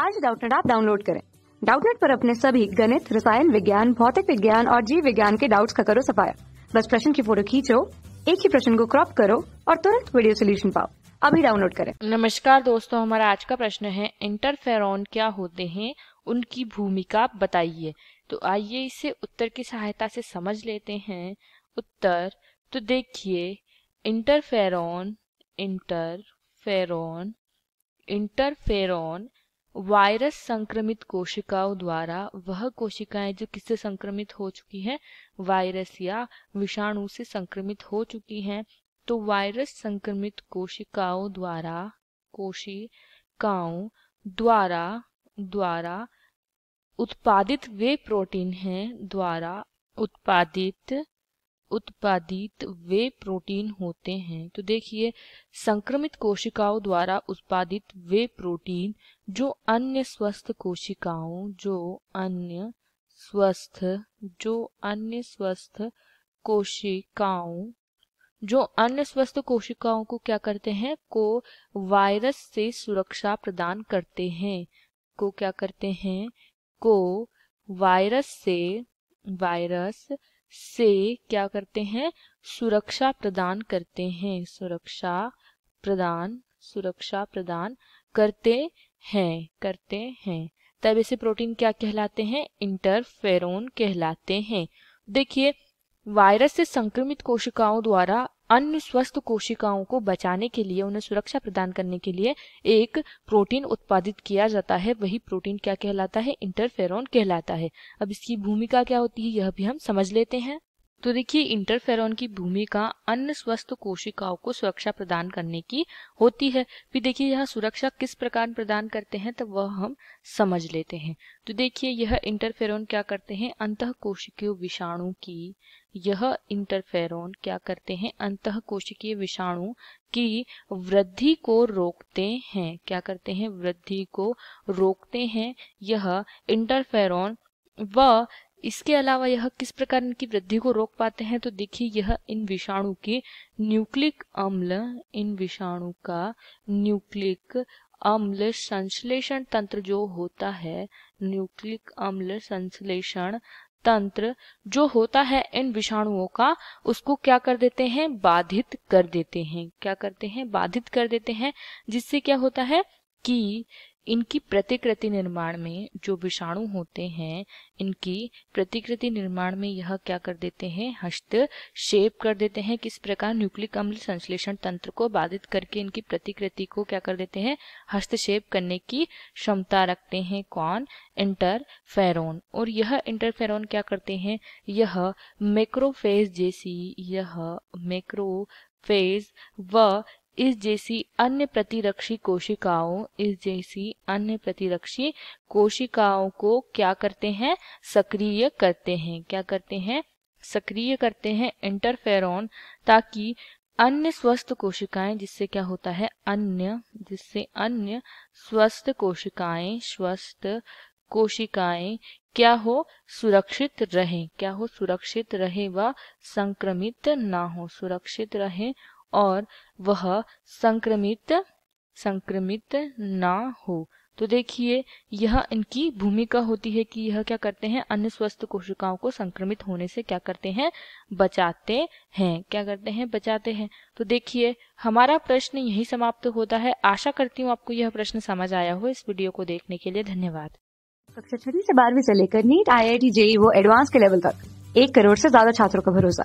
आज डाउटनेट आप डाउनलोड करें डाउटनेट पर अपने सभी गणित रसायन विज्ञान भौतिक विज्ञान और जीव विज्ञान के डाउट्स का करो सफाया बस प्रश्न की फोटो खींचो एक ही प्रश्न को क्रॉप करो और तुरंत वीडियो सोल्यूशन पाओ अभी डाउनलोड करें नमस्कार दोस्तों हमारा आज का प्रश्न है इंटरफेरॉन क्या होते हैं उनकी भूमिका बताइए तो आइए इसे उत्तर की सहायता से समझ लेते हैं उत्तर तो देखिए इंटरफेरॉन इंटरफेरॉन इंटरफेरॉन वायरस संक्रमित कोशिकाओं द्वारा वह कोशिकाएं जो किससे संक्रमित हो चुकी हैं वायरस या विषाणु से संक्रमित हो चुकी हैं तो वायरस संक्रमित कोशिकाओं द्वारा कोशिकाओं द्वारा द्वारा उत्पादित वे प्रोटीन हैं द्वारा उत्पादित उत्पादित वे प्रोटीन होते हैं तो देखिए संक्रमित कोशिकाओं द्वारा उत्पादित वे प्रोटीन जो अन्य स्वस्थ कोशिकाओं जो अन्य स्वस्थ जो अन्य स्वस्थ कोशिकाओं जो अन्य स्वस्थ कोशिकाओं को क्या करते हैं को वायरस से सुरक्षा प्रदान करते हैं को क्या करते हैं को वायरस से वायरस से क्या करते हैं सुरक्षा प्रदान करते हैं सुरक्षा प्रदान सुरक्षा प्रदान करते हैं करते हैं तब ऐसे प्रोटीन क्या कहलाते हैं इंटरफेरोन कहलाते हैं देखिए वायरस से संक्रमित कोशिकाओं द्वारा अन्य स्वस्थ कोशिकाओं को बचाने के लिए उन्हें सुरक्षा प्रदान करने के लिए एक प्रोटीन उत्पादित किया जाता है वही प्रोटीन क्या कहलाता है इंटरफेरॉन कहलाता है अब इसकी भूमिका क्या होती है यह भी हम समझ लेते हैं तो देखिए इंटरफेरॉन की भूमिका अन्य स्वस्थ कोशिकाओं को सुरक्षा प्रदान करने की होती है फिर देखिए यह सुरक्षा किस प्रकार प्रदान करते हैं तो वह हम समझ लेते हैं तो देखिए यह इंटरफेरॉन क्या करते हैं अंत कोशिकीय विषाणु की यह इंटरफेरॉन क्या करते हैं अंत कोशिकीय विषाणु की वृद्धि को रोकते हैं क्या करते हैं वृद्धि को रोकते हैं यह इंटरफेरॉन व इसके अलावा यह किस प्रकार इनकी वृद्धि को रोक पाते हैं तो देखिए यह इन विषाणु के न्यूक्लिक अम्ल इन विषाणु का न्यूक्लिक अम्ल संश्लेषण तंत्र जो होता है न्यूक्लिक अम्ल संश्लेषण तंत्र जो होता है इन विषाणुओं का उसको क्या कर देते हैं बाधित कर देते हैं क्या करते हैं बाधित कर देते हैं जिससे क्या होता है कि इनकी प्रतिकृति निर्माण में जो विषाणु होते हैं इनकी प्रतिकृति निर्माण में यह क्या कर देते हैं हस्त शेप कर देते हैं किस प्रकार न्यूक्लिक अम्ल संश्लेषण तंत्र को बाधित करके इनकी प्रतिकृति को क्या कर देते हैं हस्तक्षेप करने की क्षमता रखते हैं कौन इंटरफेरोन और यह इंटरफेरोन क्या करते हैं यह मेक्रोफेज जैसी यह मेक्रो फेज व इस जैसी अन्य प्रतिरक्षी कोशिकाओं इस जैसी अन्य प्रतिरक्षी कोशिकाओं को क्या करते हैं सक्रिय करते हैं क्या करते हैं सक्रिय करते हैं इंटरफेरॉन ताकि अन्य स्वस्थ कोशिकाएं जिससे क्या होता है अन्य जिससे अन्य स्वस्थ कोशिकाएं स्वस्थ कोशिकाएं क्या हो सुरक्षित रहें क्या हो सुरक्षित रहे व संक्रमित ना हो सुरक्षित रहें और वह संक्रमित संक्रमित ना हो तो देखिए यह इनकी भूमिका होती है कि यह क्या करते हैं अन्य स्वस्थ कोशिकाओं को संक्रमित होने से क्या करते हैं बचाते हैं क्या करते हैं बचाते हैं तो देखिए हमारा प्रश्न यही समाप्त होता है आशा करती हूँ आपको यह प्रश्न समझ आया हो इस वीडियो को देखने के लिए धन्यवाद कक्षा छठी से बारहवीं से लेकर NEET I I T JEE वो एडवांस के लेवल तक एक करोड़ से ज्यादा छात्रों का भरोसा